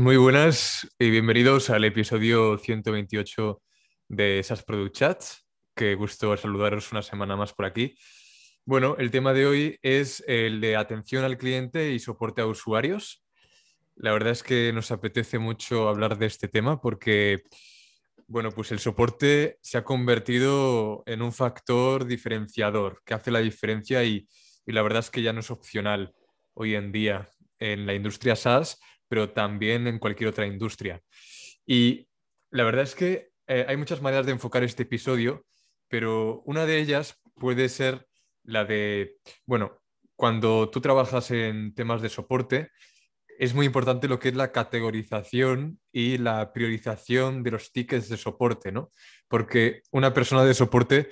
Muy buenas y bienvenidos al episodio 128 de SAS Product Chats. Qué gusto saludaros una semana más por aquí. Bueno, el tema de hoy es el de atención al cliente y soporte a usuarios. La verdad es que nos apetece mucho hablar de este tema porque, bueno, pues el soporte se ha convertido en un factor diferenciador que hace la diferencia y, y la verdad es que ya no es opcional hoy en día en la industria SaaS pero también en cualquier otra industria. Y la verdad es que eh, hay muchas maneras de enfocar este episodio, pero una de ellas puede ser la de, bueno, cuando tú trabajas en temas de soporte, es muy importante lo que es la categorización y la priorización de los tickets de soporte, ¿no? Porque una persona de soporte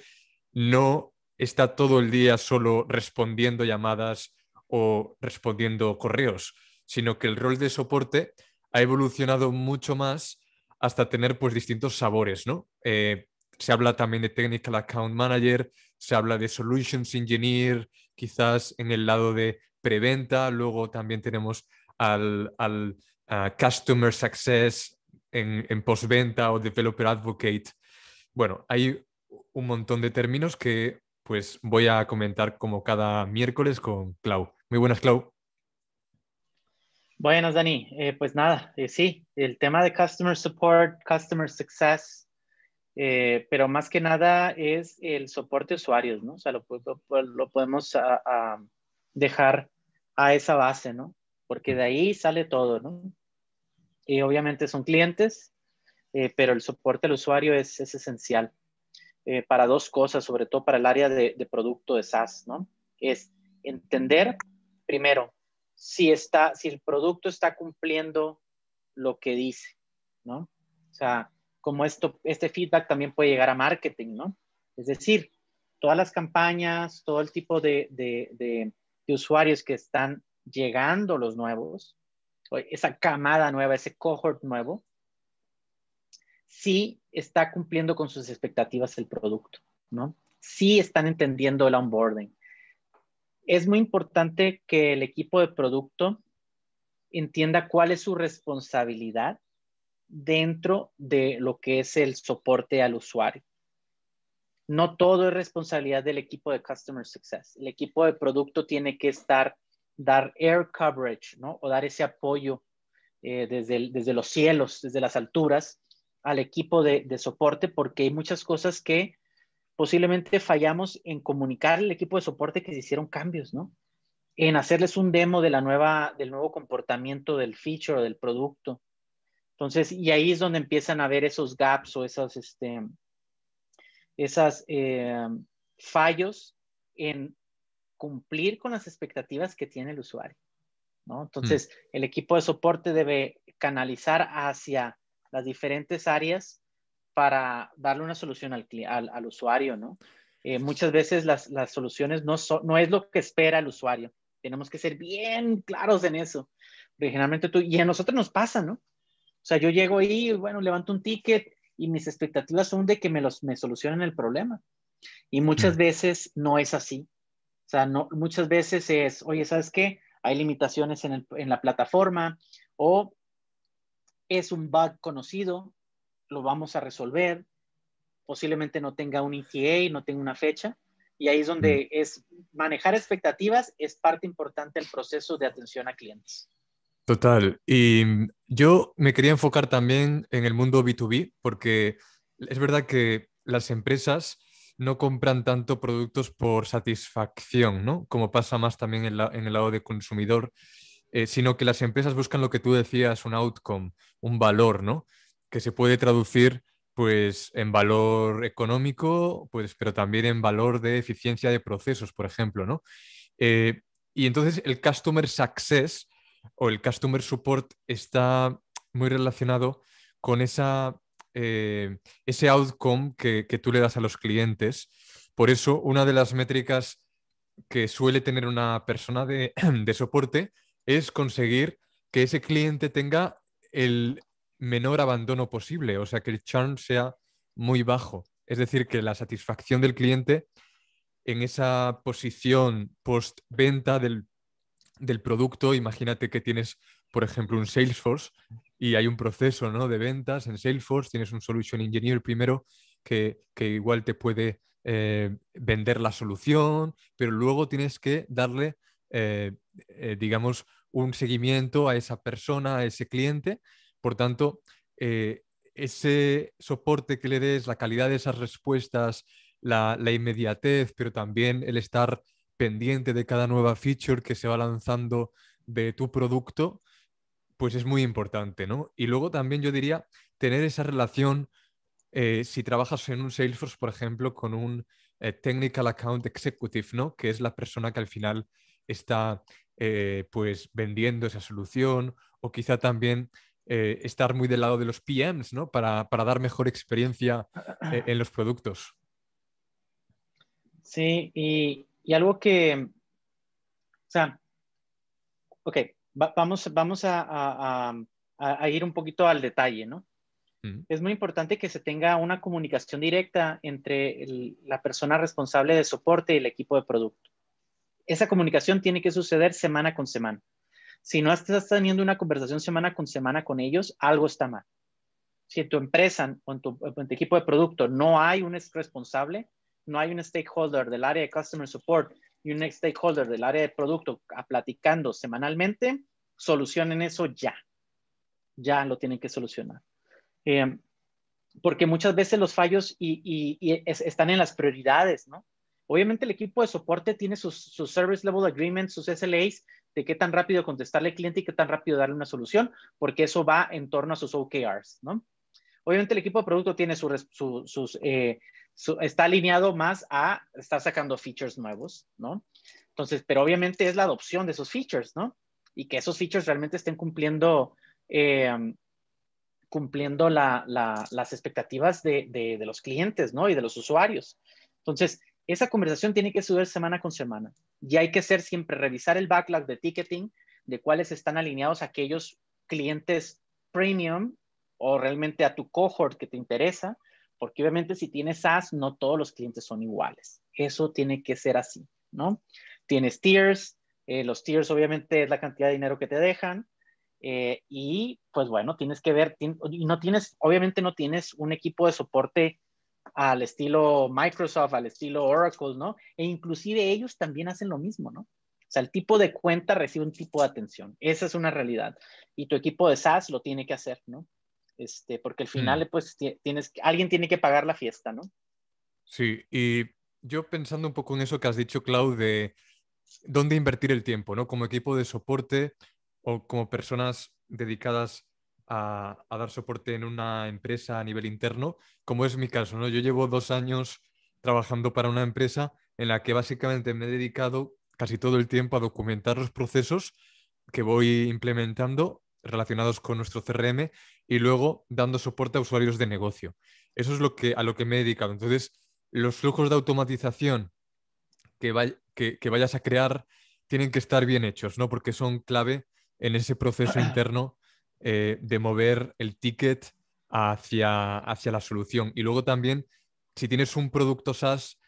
no está todo el día solo respondiendo llamadas o respondiendo correos, sino que el rol de soporte ha evolucionado mucho más hasta tener pues distintos sabores, ¿no? Eh, se habla también de Technical Account Manager, se habla de Solutions Engineer, quizás en el lado de preventa, luego también tenemos al, al Customer Success en, postventa o Developer Advocate. Bueno, hay un montón de términos que pues voy a comentar como cada miércoles con Clau. Muy buenas, Clau. Bueno, Dani. Eh, pues nada, eh, sí, el tema de Customer Support, Customer Success, eh, pero más que nada es el soporte de usuarios, ¿no? O sea, lo, lo, podemos dejar a esa base, ¿no? Porque de ahí sale todo, ¿no? Y obviamente son clientes, pero el soporte al usuario es, esencial para dos cosas, sobre todo para el área de, de producto de SaaS, ¿no? Es entender, primero, si, está, si el producto está cumpliendo lo que dice, ¿no? O sea, como esto, este feedback también puede llegar a marketing, ¿no? Es decir, todas las campañas, todo el tipo de, usuarios que están llegando los nuevos, esa camada nueva, ese cohort nuevo, sí está cumpliendo con sus expectativas el producto, ¿no? Sí están entendiendo el onboarding, es muy importante que el equipo de producto entienda cuál es su responsabilidad dentro de lo que es el soporte al usuario. No todo es responsabilidad del equipo de Customer Success. El equipo de producto tiene que estar, dar air coverage, ¿no? O dar ese apoyo eh, desde, los cielos, desde las alturas, al equipo de soporte, porque hay muchas cosas que posiblemente fallamos en comunicar al equipo de soporte que se hicieron cambios, ¿no? En hacerles un demo del nuevo comportamiento del feature o del producto. Entonces, y ahí es donde empiezan a ver esos gaps o esos este, esas eh, fallos en cumplir con las expectativas que tiene el usuario, ¿no? Entonces, mm. el equipo de soporte debe canalizar hacia las diferentes áreas para darle una solución al, usuario, ¿no? Eh, muchas veces las, soluciones no, son no es lo que espera el usuario. Tenemos que ser bien claros en eso. Originalmente tú, y a nosotros nos pasa, ¿no? O sea, yo llego ahí, bueno, levanto un ticket y mis expectativas son de que me, solucionen el problema. Y muchas mm. veces no es así. O sea, muchas veces es, oye, ¿sabes qué? Hay limitaciones en la plataforma o es un bug conocido lo vamos a resolver, posiblemente no tenga un ETA, no tenga una fecha, y ahí es donde mm. es manejar expectativas es parte importante del proceso de atención a clientes. Total. Y mm, yo me quería enfocar también en el mundo B2B, porque es verdad que las empresas no compran tanto productos por satisfacción, ¿no? Como pasa más también en, el lado de consumidor, eh, sino que las empresas buscan lo que tú decías, un outcome, un valor, ¿no? que se puede traducir pues en valor económico, pues, pero también en valor de eficiencia de procesos, por ejemplo, ¿no? Eh, y entonces el customer success o el customer support está muy relacionado con esa, eh, ese outcome que, tú le das a los clientes. Por eso, una de las métricas que suele tener una persona de soporte es conseguir que ese cliente tenga el, menor abandono posible, o sea, que el churn sea muy bajo. Es decir, que la satisfacción del cliente en esa posición post-venta del, producto, imagínate que tienes, por ejemplo, un Salesforce y hay un proceso ¿no? de ventas en Salesforce, tienes un Solution Engineer primero que, igual te puede eh, vender la solución, pero luego tienes que darle, eh, eh, digamos, un seguimiento a esa persona, a ese cliente, por tanto, eh, ese soporte que le des, la calidad de esas respuestas, la, inmediatez, pero también el estar pendiente de cada nueva feature que se va lanzando de tu producto, pues es muy importante, ¿no? Y luego también yo diría tener esa relación, eh, si trabajas en un Salesforce, por ejemplo, con un eh, Technical Account Executive, ¿no? Que es la persona que al final está pues vendiendo esa solución o quizá también eh, estar muy del lado de los PMs, ¿no? Para, para dar mejor experiencia eh, en los productos. Sí, y, y, algo que, o sea, ok, vamos, vamos a, a, a, ir un poquito al detalle, ¿no? Es muy importante que se tenga una comunicación directa entre la persona responsable de soporte y el equipo de producto. Esa comunicación tiene que suceder semana con semana. Si no estás teniendo una conversación semana con semana con ellos, algo está mal. Si en tu empresa o en tu, equipo de producto no hay un responsable, no hay un stakeholder del área de Customer Support y un stakeholder del área de producto platicando semanalmente, solucionen eso ya. Ya lo tienen que solucionar. Eh, porque muchas veces los fallos y, están en las prioridades, ¿no? Obviamente el equipo de soporte tiene sus, service level agreements, sus SLAs, de qué tan rápido contestarle al cliente y qué tan rápido darle una solución, porque eso va en torno a sus OKRs, ¿no? Obviamente el equipo de producto tiene su, sus, eh, está alineado más a, estar sacando features nuevos, ¿no? Entonces, pero obviamente es la adopción de esos features, ¿no? Y que esos features realmente estén cumpliendo, eh, cumpliendo las expectativas de, de los clientes, ¿no? Y de los usuarios. Entonces, esa conversación tiene que subir semana con semana y hay que ser siempre revisar el backlog de ticketing de cuáles están alineados aquellos clientes premium o realmente a tu cohort que te interesa, porque obviamente si tienes SaaS no todos los clientes son iguales. Eso tiene que ser así, ¿no? Tienes tiers, eh, los tiers obviamente es la cantidad de dinero que te dejan, eh, y pues bueno, tienes que ver, Y no tienes, obviamente no tienes un equipo de soporte al estilo Microsoft, al estilo Oracle, ¿no? E inclusive ellos también hacen lo mismo, ¿no? O sea, el tipo de cuenta recibe un tipo de atención. Esa es una realidad. Y tu equipo de SaaS lo tiene que hacer, ¿no? Este, porque al final, mm. pues, tienes, alguien tiene que pagar la fiesta, ¿no? Sí, y yo pensando un poco en eso que has dicho, Clau, de dónde invertir el tiempo, ¿no? Como equipo de soporte o como personas dedicadas a, dar soporte en una empresa a nivel interno, como es mi caso. ¿no? Yo llevo dos años trabajando para una empresa en la que básicamente me he dedicado casi todo el tiempo a documentar los procesos que voy implementando relacionados con nuestro CRM y luego dando soporte a usuarios de negocio. Eso es lo que, a lo que me he dedicado. Entonces, los flujos de automatización que, que, que vayas a crear tienen que estar bien hechos, ¿no? Porque son clave en ese proceso interno eh, de mover el ticket hacia, hacia la solución. Y luego también, si tienes un producto SaaS,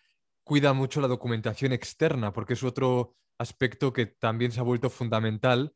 cuida mucho la documentación externa, porque es otro aspecto que también se ha vuelto fundamental.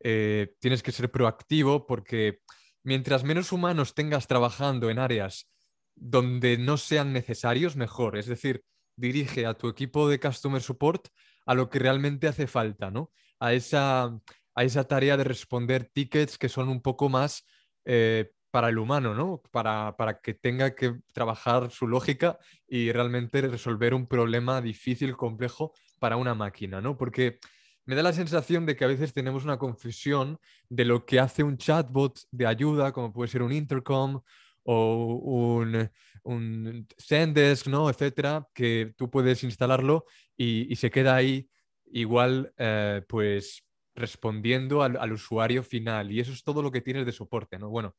Eh, tienes que ser proactivo porque mientras menos humanos tengas trabajando en áreas donde no sean necesarios, mejor. Es decir, dirige a tu equipo de Customer Support a lo que realmente hace falta, ¿no? A esa a esa tarea de responder tickets que son un poco más eh, para el humano, ¿no? Para, que tenga que trabajar su lógica y realmente resolver un problema difícil, complejo para una máquina, ¿no? Porque me da la sensación de que a veces tenemos una confusión de lo que hace un chatbot de ayuda, como puede ser un intercom o un, un Sendesk, ¿no? Etcétera, que tú puedes instalarlo y, se queda ahí igual, eh, pues respondiendo al, usuario final. Y eso es todo lo que tienes de soporte, ¿no? Bueno,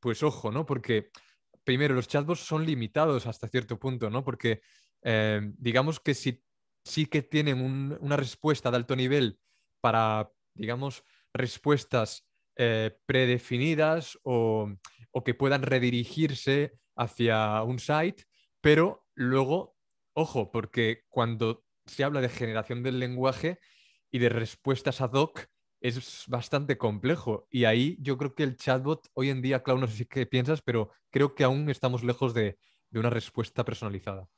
pues ojo, ¿no? Porque primero, los chatbots son limitados hasta cierto punto, ¿no? Porque eh, digamos que sí que tienen una respuesta de alto nivel para, digamos, respuestas eh, predefinidas o, o, que puedan redirigirse hacia un site, pero luego, ojo, porque cuando se habla de generación del lenguaje, y de respuestas ad hoc es bastante complejo. Y ahí yo creo que el chatbot hoy en día, Clau, no sé si qué piensas, pero creo que aún estamos lejos de, una respuesta personalizada.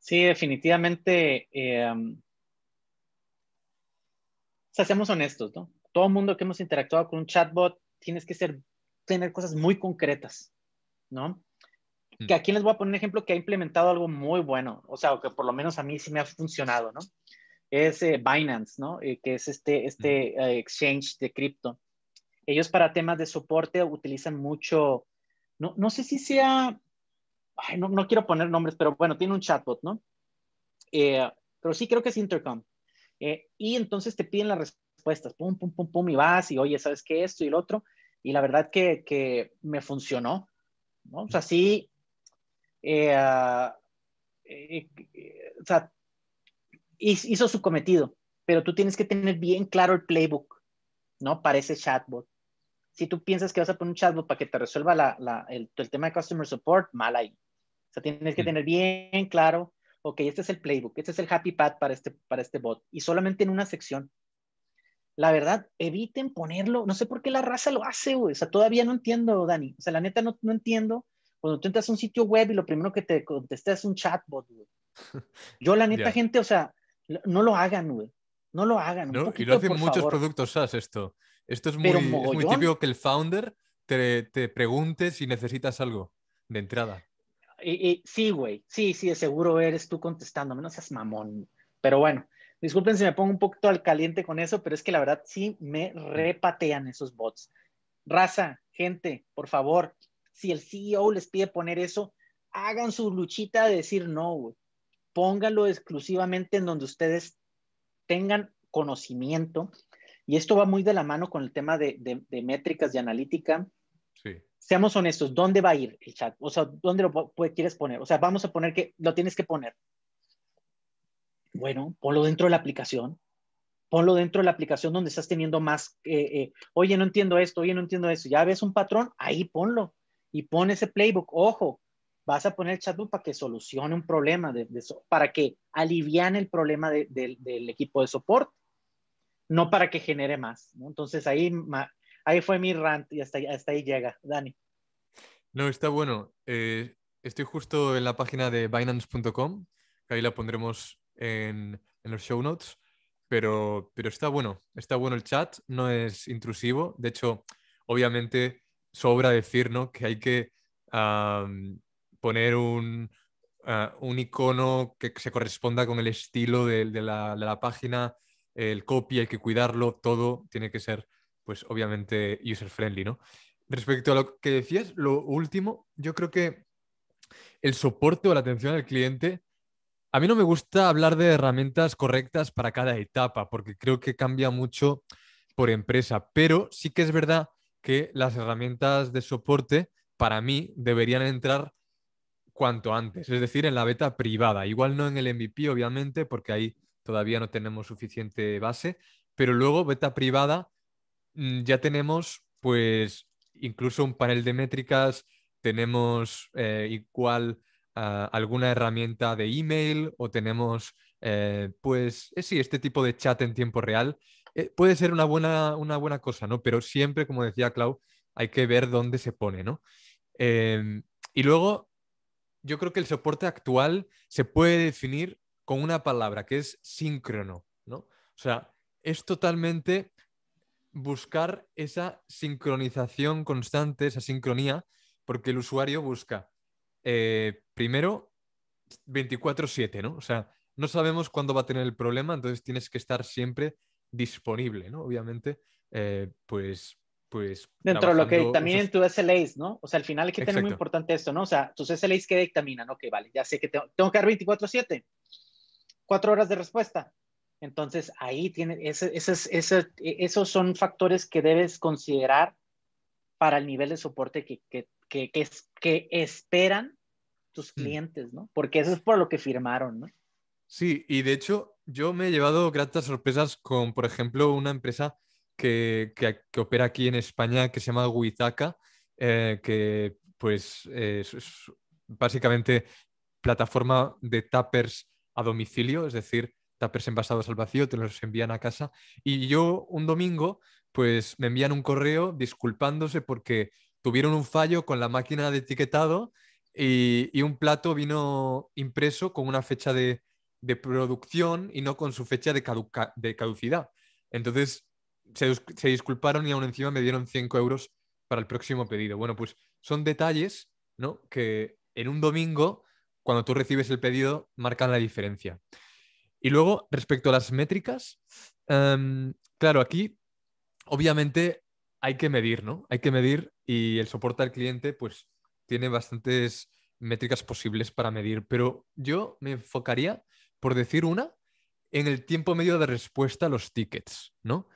Sí, definitivamente. Eh, o sea, seamos honestos, ¿no? Todo el mundo que hemos interactuado con un chatbot tienes que ser, tener cosas muy concretas, ¿no? Mm. Que aquí les voy a poner un ejemplo que ha implementado algo muy bueno, o sea, o que por lo menos a mí sí me ha funcionado, ¿no? es Binance, ¿no? Eh, que es este, este eh, exchange de cripto. Ellos para temas de soporte utilizan mucho, no, no sé si sea, no, no, quiero poner nombres, pero bueno, tiene un chatbot, ¿no? Eh, pero sí creo que es Intercom. y entonces te piden las respuestas, pum, pum, pum, pum, y vas y oye, ¿sabes qué? Esto y lo otro. Y la verdad que, que me funcionó, ¿no? O sea, sí, o sea, hizo su cometido, pero tú tienes que tener bien claro el playbook, ¿no? Para ese chatbot. Si tú piensas que vas a poner un chatbot para que te resuelva el, tema de customer support, mal ahí. O sea, tienes que tener bien claro, ok, este es el playbook, este es el happy path este, para este, bot, y solamente en una sección. La verdad, eviten ponerlo, no sé por qué la raza lo hace, güey. O sea, todavía no entiendo, Dani. O sea, la neta no, entiendo. Cuando tú entras a un sitio web y lo primero que te contesta es un chatbot, güey. Yo, la neta, gente, o sea, no lo hagan, güey. No lo hagan. No, y lo hacen muchos productos SaaS esto. Esto es muy, típico que el founder te, pregunte si necesitas algo de entrada. Y, sí, güey. Sí, sí, de seguro eres tú contestándome. No seas mamón. Pero bueno, disculpen si me pongo un poquito al caliente con eso, pero es que la verdad sí me repatean esos bots. Raza, gente, por favor, si el CEO les pide poner eso, hagan su luchita de decir no, güey póngalo exclusivamente en donde ustedes tengan conocimiento. Y esto va muy de la mano con el tema de, de métricas y analítica. Seamos honestos, ¿dónde va a ir el chat? O sea, ¿dónde lo quieres poner? O sea, vamos a poner que lo tienes que poner. Bueno, ponlo dentro de la aplicación. Ponlo dentro de la aplicación donde estás teniendo más, eh, eh, oye, no entiendo esto, oye, no entiendo eso. Ya ves un patrón, ahí ponlo y pon ese playbook. Ojo, vas a poner el chatbot para que solucione un problema, de, de para que aliviane el problema del equipo de soporte, no para que genere más. Entonces ahí, ahí fue mi rant y hasta, hasta ahí llega, Dani. No, está bueno. Eh, estoy justo en la página de binance.com, que ahí la pondremos en, en, los show notes, pero, pero está bueno, está bueno el chat, no es intrusivo, de hecho, obviamente sobra decir ¿no? que hay que poner ah, un, icono que se corresponda con el estilo de, la, página, el copy, hay que cuidarlo, todo tiene que ser, pues obviamente, user-friendly, ¿no? Respecto a lo que decías, lo último, yo creo que el soporte o la atención al cliente, a mí no me gusta hablar de herramientas correctas para cada etapa, porque creo que cambia mucho por empresa, pero sí que es verdad que las herramientas de soporte para mí deberían entrar cuanto antes, es decir, en la beta privada. Igual no en el MVP, obviamente, porque ahí todavía no tenemos suficiente base, pero luego beta privada mm, ya tenemos pues incluso un panel de métricas, tenemos eh, igual ah, alguna herramienta de email o tenemos eh, pues eh, sí, este tipo de chat en tiempo real. puede ser una buena, una buena cosa, ¿no? Pero siempre, como decía Clau, hay que ver dónde se pone, ¿no? Em, y luego yo creo que el soporte actual se puede definir con una palabra que es síncrono, ¿no? O sea, es totalmente buscar esa sincronización constante, esa sincronía, porque el usuario busca eh, primero 24/7, ¿no? O sea, no sabemos cuándo va a tener el problema, entonces tienes que estar siempre disponible, ¿no? Obviamente, eh, pues pues... Dentro de lo que dictaminen tus SLAs, ¿no? O sea, al final hay que tener muy importante esto, ¿no? O sea, tus SLAs que dictaminan, ok, vale, ya sé que tengo, que dar 24/7, cuatro horas de respuesta. Entonces, ahí tiene, esos son factores que debes considerar para el nivel de soporte que, que, que, es, que esperan tus mm. clientes, ¿no? Porque eso es por lo que firmaron, ¿no? Sí, y de hecho, yo me he llevado gratas sorpresas con, por ejemplo, una empresa que, opera aquí en España que se llama Huizaca, eh, que pues eh, es básicamente plataforma de tapers a domicilio, es decir, tapers envasados al vacío, te los envían a casa. Y yo un domingo, pues me envían un correo disculpándose porque tuvieron un fallo con la máquina de etiquetado y, un plato vino impreso con una fecha de, de producción y no con su fecha de, de caducidad. Entonces, se, disculparon y aún encima me dieron 5 euros para el próximo pedido. Bueno, pues son detalles, Que en un domingo, cuando tú recibes el pedido, marcan la diferencia. Y luego, respecto a las métricas, em, claro, aquí obviamente hay que medir, ¿no? Hay que medir y el soporte al cliente, pues, tiene bastantes métricas posibles para medir, pero yo me enfocaría, por decir una, en el tiempo medio de respuesta a los tickets, ¿no?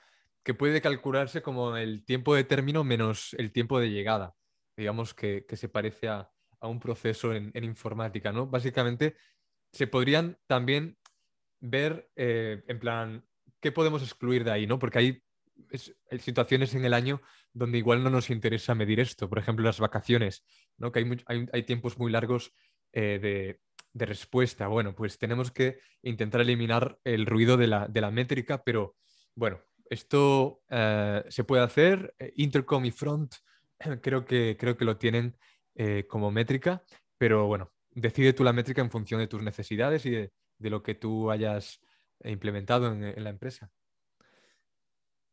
que puede calcularse como el tiempo de término menos el tiempo de llegada, digamos que, se parece a, un proceso en, informática, ¿no? Básicamente se podrían también ver eh, en plan qué podemos excluir de ahí, ¿no? Porque hay situaciones en el año donde igual no nos interesa medir esto. Por ejemplo, las vacaciones, ¿no? Que hay, hay, hay tiempos muy largos eh, de, de, respuesta. Bueno, pues tenemos que intentar eliminar el ruido de la, de la métrica, pero bueno, esto eh, se puede hacer. Eh, intercom y Front creo que, creo que lo tienen eh, como métrica, pero bueno, decide tú la métrica en función de tus necesidades y de, lo que tú hayas implementado en, la empresa.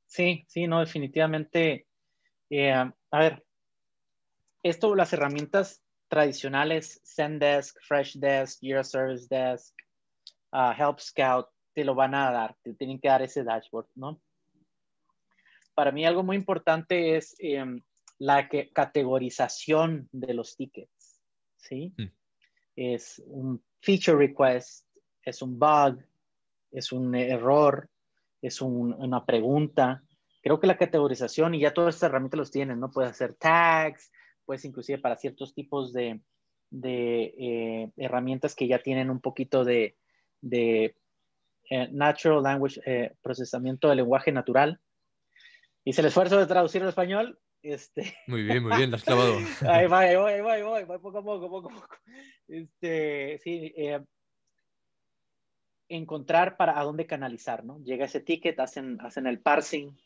Sí, sí, no, definitivamente. a ver, esto, las herramientas tradicionales, Zendesk, Freshdesk, Jira Service Desk, ah, Help Scout, te lo van a dar, te tienen que dar ese dashboard, ¿no? para mí algo muy importante es em, la categorización de los tickets, ¿sí? Mm. Es un feature request, es un bug, es un error, es una pregunta. Creo que la categorización, y ya todas estas herramientas los tienen, ¿no? Puedes hacer tags, puedes inclusive para ciertos tipos de, eh, herramientas que ya tienen un poquito de, eh, natural language, eh, procesamiento de lenguaje natural, hice el esfuerzo de traducir al español. Este... Muy bien, muy bien, lo has clavado. ahí va, ahí va, ahí va, voy, poco a poco, poco a poco. Este, sí, eh, encontrar para a dónde canalizar, ¿no? Llega ese ticket, hacen, hacen el parsing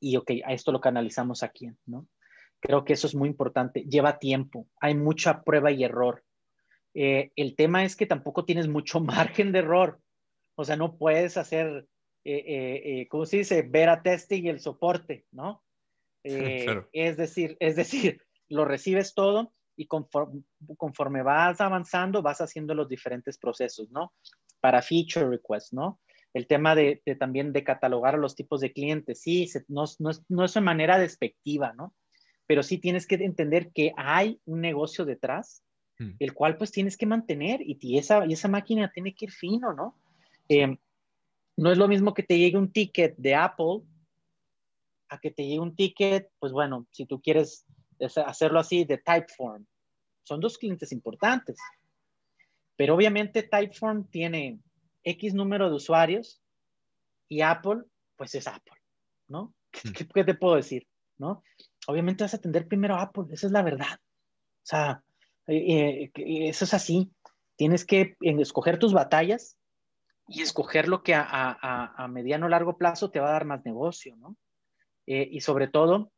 y, ok, a esto lo canalizamos aquí, ¿no? Creo que eso es muy importante. Lleva tiempo, hay mucha prueba y error. Eh, el tema es que tampoco tienes mucho margen de error. O sea, no puedes hacer eh, eh, eh, ¿cómo se dice? ver a testing y el soporte, ¿no? Eh, es decir, es decir, lo recibes todo y conforme, vas avanzando, vas haciendo los diferentes procesos, ¿no? Para feature requests, ¿no? El tema de, también de catalogar a los tipos de clientes, sí, no, es, no, de manera despectiva, ¿no? Pero sí tienes que entender que hay un negocio detrás, hmm. el cual pues tienes que mantener y, y, esa, y esa máquina tiene que ir fino, ¿no? Em, no es lo mismo que te llegue un ticket de Apple a que te llegue un ticket, pues bueno, si tú quieres hacerlo así, de Typeform. Son dos clientes importantes. Pero obviamente Typeform tiene X número de usuarios y Apple, pues es Apple, ¿no? ¿Qué, hmm. te puedo decir? ¿No? Obviamente vas a atender primero a Apple, esa es la verdad. O sea, eh, eh, eso es así. Tienes que escoger tus batallas y escoger lo que a, a, a mediano o largo plazo te va a dar más negocio, ¿no? Eh, y sobre todo,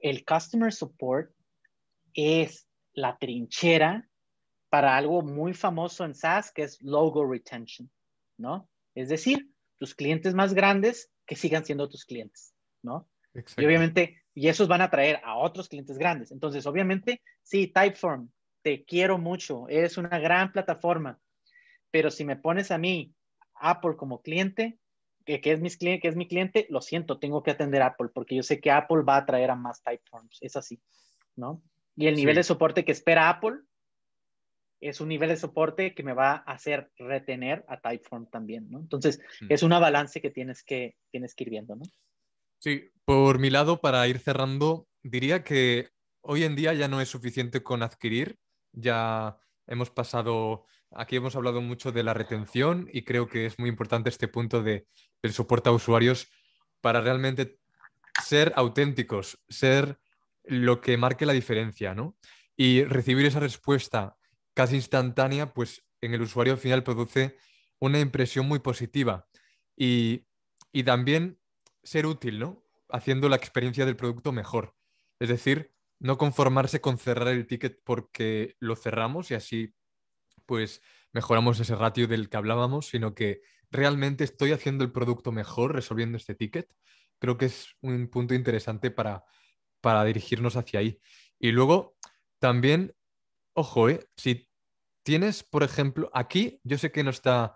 el customer support es la trinchera para algo muy famoso en SaaS, que es logo retention, ¿no? Es decir, tus clientes más grandes que sigan siendo tus clientes, ¿no? Y obviamente, y esos van a traer a otros clientes grandes. Entonces, obviamente, sí, Typeform, te quiero mucho, eres una gran plataforma, pero si me pones a mí Apple como cliente, que, es mis, que, es mi cliente, lo siento, tengo que atender a Apple porque yo sé que Apple va a traer a más Typeforms, es así, ¿no? Y el nivel de soporte que espera Apple es un nivel de soporte que me va a hacer retener a Typeform también, ¿no? Entonces, es una balance que tienes que, tienes que ir viendo, ¿no? Sí, por mi lado, para ir cerrando, diría que hoy en día ya no es suficiente con adquirir, ya hemos pasado Aquí hemos hablado mucho de la retención y creo que es muy importante este punto de, del soporte a usuarios para realmente ser auténticos, ser lo que marque la diferencia, ¿no? Y recibir esa respuesta casi instantánea, pues en el usuario final produce una impresión muy positiva y, y también ser útil, ¿no? Haciendo la experiencia del producto mejor. Es decir, no conformarse con cerrar el ticket porque lo cerramos y así pues mejoramos ese ratio del que hablábamos, sino que realmente estoy haciendo el producto mejor resolviendo este ticket. Creo que es un punto interesante para, dirigirnos hacia ahí. Y luego, también, ojo, eh, si tienes, por ejemplo, aquí, yo sé que no está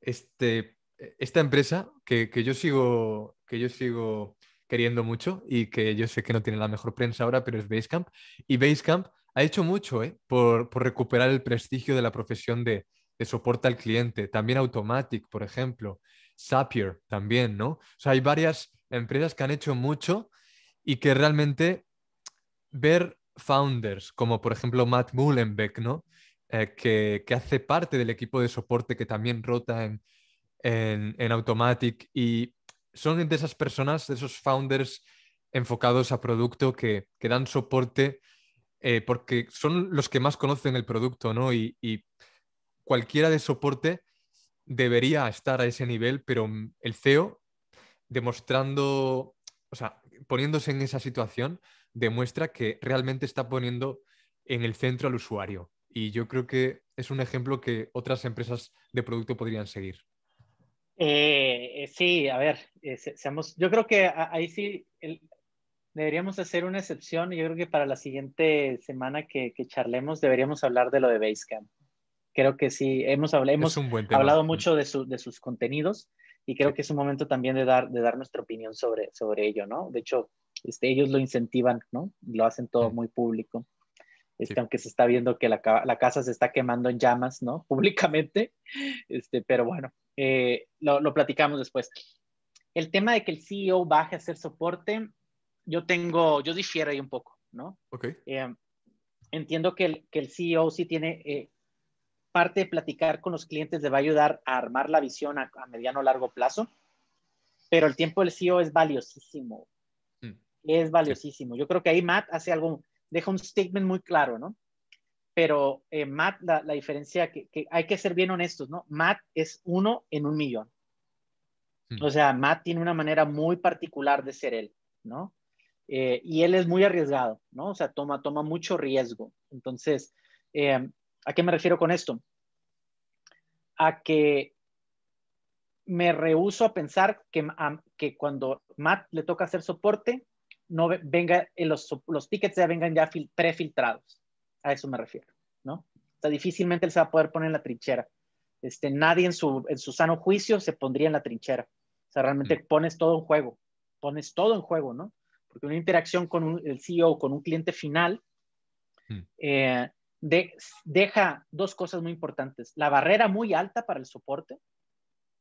este, esta empresa que, yo sigo, que yo sigo queriendo mucho y que yo sé que no tiene la mejor prensa ahora, pero es Basecamp. Y Basecamp ha hecho mucho ¿eh? por, recuperar el prestigio de la profesión de, de soporte al cliente. También Automatic, por ejemplo, Zapier también, ¿no? O sea, hay varias empresas que han hecho mucho y que realmente ver founders, como por ejemplo Matt Mullenbeck, ¿no? Eh, que, hace parte del equipo de soporte que también rota en, en, Automatic y son de esas personas, de esos founders enfocados a producto que, que dan soporte eh, porque son los que más conocen el producto, ¿no? Y, cualquiera de soporte debería estar a ese nivel, pero mm, el CEO demostrando, o sea, poniéndose en esa situación, demuestra que realmente está poniendo en el centro al usuario. Y yo creo que es un ejemplo que otras empresas de producto podrían seguir. Eh, eh, sí, a ver, seamos, yo creo que ahí sí, el, Deberíamos hacer una excepción. Yo creo que para la siguiente semana que, que charlemos deberíamos hablar de lo de Basecamp. Creo que sí, hemos, hablado, hemos hablado mucho de, su, de, sus contenidos y creo que es un momento también de dar, de dar nuestra opinión sobre, sobre ello, ¿no? De hecho, este, ellos lo incentivan, ¿no? Lo hacen todo muy público. Este, Aunque se está viendo que la, la, casa se está quemando en llamas, ¿no? Públicamente. Este, pero bueno, eh, lo, lo platicamos después. El tema de que el CEO baje a hacer soporte, yo tengo, yo difiero ahí un poco, ¿no? Ok. Eh, entiendo que el, que el, CEO sí tiene eh, parte de platicar con los clientes, le va a ayudar a armar la visión a, mediano o largo plazo, pero el tiempo del CEO es valiosísimo. Mm. Es valiosísimo. Yo creo que ahí Matt hace algo, deja un statement muy claro, ¿no? Pero eh, Matt, la, la diferencia que, que, hay que ser bien honestos, ¿no? Matt es uno en un millón. Mm. O sea, Matt tiene una manera muy particular de ser él, ¿no? Eh, y él es muy arriesgado, ¿no? O sea, toma, toma mucho riesgo. Entonces, eh, ¿a qué me refiero con esto? A que me rehúso a pensar que, que cuando Matt le toca hacer soporte, no venga, eh, los, los tickets ya vengan ya prefiltrados. A eso me refiero, ¿no? O sea, difícilmente él se va a poder poner en la trinchera. Este, nadie en su, en su sano juicio se pondría en la trinchera. O sea, realmente pones todo en juego, pones todo en juego, ¿no? porque una interacción con el CEO, con un cliente final, hmm. eh, deja dos cosas muy importantes. La barrera muy alta para el soporte,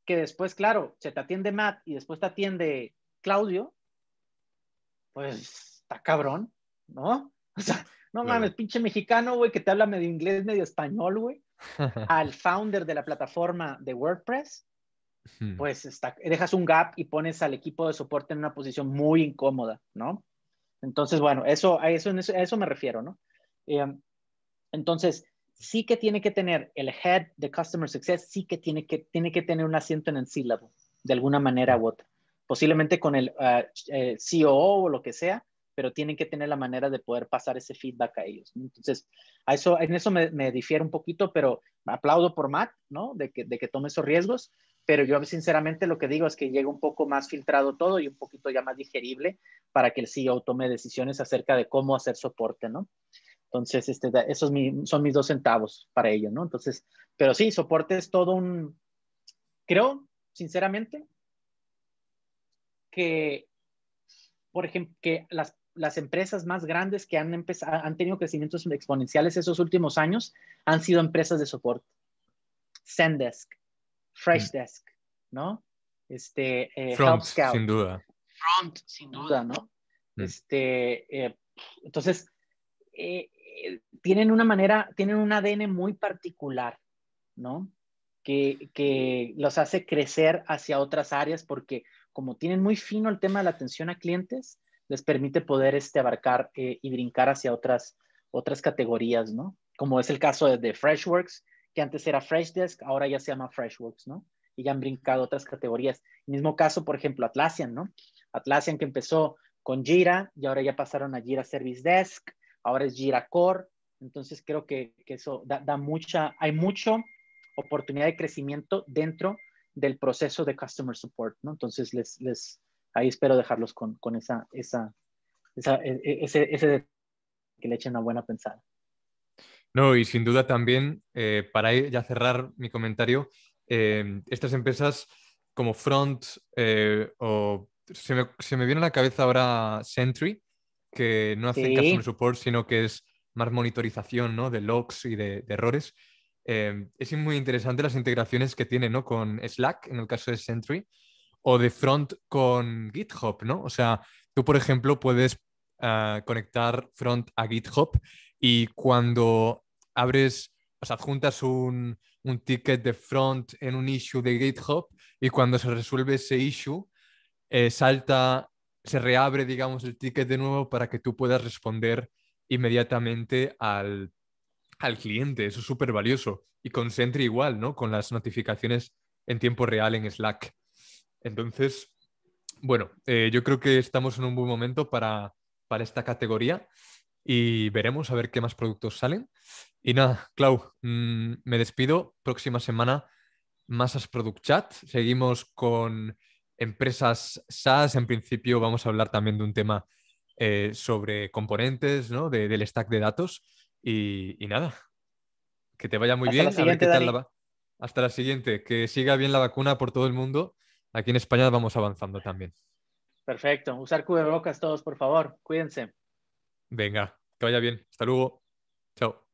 que después, claro, se te atiende Matt y después te atiende Claudio, pues está cabrón, ¿no? O sea, no mames, pinche mexicano, güey, que te habla medio inglés, medio español, güey. Al founder de la plataforma de WordPress, pues dejas un gap y pones al equipo de soporte en una posición muy incómoda, ¿no? Entonces, bueno, eso, a, eso, eso me refiero, ¿no? Em, entonces, sí que tiene que tener el head de Customer Success, sí que tiene que, tiene que tener un asiento en el sílabo, de alguna manera u otra. Posiblemente con el ah, eh, COO o lo que sea, pero tienen que tener la manera de poder pasar ese feedback a ellos. Entonces, a eso, en eso me, me, difiere un poquito, pero aplaudo por Matt, ¿no? De que, de que tome esos riesgos pero yo sinceramente lo que digo es que llega un poco más filtrado todo y un poquito ya más digerible para que el CEO tome decisiones acerca de cómo hacer soporte, ¿no? Entonces, este, esos son mis dos centavos para ello, ¿no? Entonces, pero sí, soporte es todo un, creo, sinceramente, que, por ejemplo, que las, empresas más grandes que han, han tenido crecimientos exponenciales esos últimos años han sido empresas de soporte. Sendesk, Fresh Desk, ¿no? Este, eh, Front, Scout. sin duda. Front, sin duda, ¿no? Mm. Este, eh, entonces, eh, tienen una manera, tienen un ADN muy particular, ¿no? Que, que los hace crecer hacia otras áreas porque como tienen muy fino el tema de la atención a clientes, les permite poder este, abarcar y brincar hacia otras, otras categorías, ¿no? Como es el caso de Freshworks, que antes era Freshdesk, ahora ya se llama Freshworks, ¿no? Y ya han brincado otras categorías. Mismo caso, por ejemplo, Atlassian, ¿no? Atlassian que empezó con Jira y ahora ya pasaron a Jira Service Desk, ahora es Jira Core. Entonces creo que, eso da, mucha, hay mucha oportunidad de crecimiento dentro del proceso de Customer Support, ¿no? Entonces les, les ahí espero dejarlos con, con esa, esa, esa, e, e, ese, ese que le echen una buena pensada. No, y sin duda también, eh, para ya cerrar mi comentario, eh, estas empresas como Front eh, o se me, viene a la cabeza ahora Sentry, que no hace caso support, sino que es más monitorización ¿no? de logs y de, errores. es muy interesante las integraciones que tiene ¿no? con Slack, en el caso de Sentry, o de Front con GitHub, ¿no? O sea, tú, por ejemplo, puedes ah, conectar Front a GitHub y cuando abres, o sea, adjuntas un, ticket de front en un issue de GitHub y cuando se resuelve ese issue, eh, salta, se reabre, digamos, el ticket de nuevo para que tú puedas responder inmediatamente al, cliente. Eso es súper valioso. Y con Sentry igual, ¿no? Con las notificaciones en tiempo real en Slack. Entonces, bueno, eh, yo creo que estamos en un buen momento para esta categoría y veremos a ver qué más productos salen. Y nada, Clau, mm, me despido. Próxima semana, Masas Product Chat. Seguimos con empresas SaaS. En principio vamos a hablar también de un tema eh, sobre componentes, ¿no? del stack de datos. Y, nada, que te vaya muy Hasta bien. La a Hasta la siguiente. Que siga bien la vacuna por todo el mundo. Aquí en España vamos avanzando también. Perfecto. Usar cubrebocas todos, por favor. Cuídense. Venga, que vaya bien. Hasta luego. Chao.